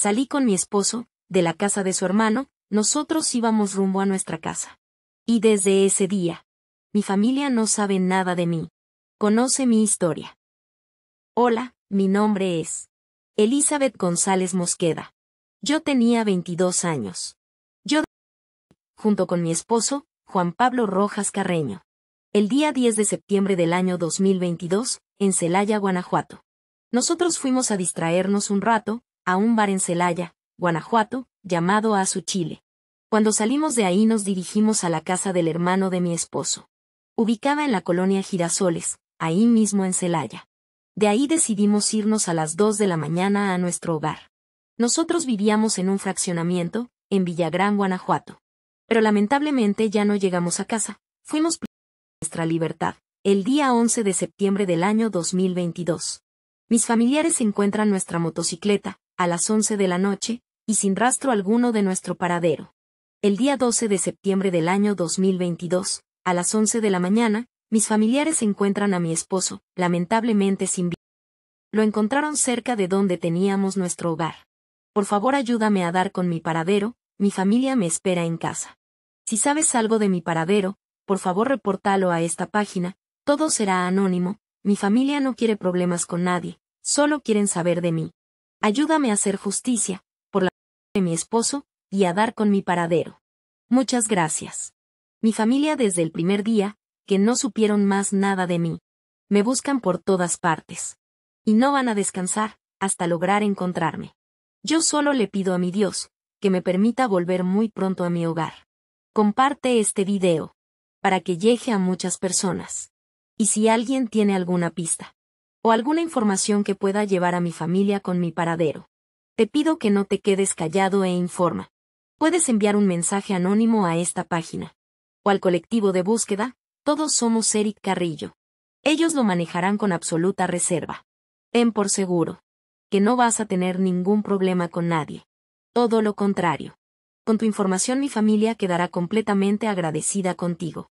Salí con mi esposo, de la casa de su hermano, nosotros íbamos rumbo a nuestra casa. Y desde ese día, mi familia no sabe nada de mí. Conoce mi historia. Hola, mi nombre es Elizabeth González Mosqueda. Yo tenía 22 años. Yo, junto con mi esposo, Juan Pablo Rojas Carreño. El día 10 de septiembre del año 2022, en Celaya, Guanajuato. Nosotros fuimos a distraernos un rato, a un bar en Celaya, Guanajuato, llamado Azu Chile. Cuando salimos de ahí nos dirigimos a la casa del hermano de mi esposo. ubicada en la colonia Girasoles, ahí mismo en Celaya. De ahí decidimos irnos a las 2 de la mañana a nuestro hogar. Nosotros vivíamos en un fraccionamiento, en Villagrán, Guanajuato. Pero lamentablemente ya no llegamos a casa, fuimos nuestra libertad, el día 11 de septiembre del año 2022. Mis familiares encuentran nuestra motocicleta, a las 11 de la noche, y sin rastro alguno de nuestro paradero. El día 12 de septiembre del año 2022, a las 11 de la mañana, mis familiares encuentran a mi esposo, lamentablemente sin vida. Lo encontraron cerca de donde teníamos nuestro hogar. Por favor ayúdame a dar con mi paradero, mi familia me espera en casa. Si sabes algo de mi paradero, por favor reportalo a esta página, todo será anónimo, mi familia no quiere problemas con nadie, solo quieren saber de mí. Ayúdame a hacer justicia, por la de mi esposo, y a dar con mi paradero. Muchas gracias. Mi familia desde el primer día, que no supieron más nada de mí. Me buscan por todas partes. Y no van a descansar, hasta lograr encontrarme. Yo solo le pido a mi Dios, que me permita volver muy pronto a mi hogar. Comparte este video. Para que llegue a muchas personas. Y si alguien tiene alguna pista, o alguna información que pueda llevar a mi familia con mi paradero. Te pido que no te quedes callado e informa. Puedes enviar un mensaje anónimo a esta página. O al colectivo de búsqueda, todos somos Eric Carrillo. Ellos lo manejarán con absoluta reserva. Ten por seguro. Que no vas a tener ningún problema con nadie. Todo lo contrario. Con tu información mi familia quedará completamente agradecida contigo.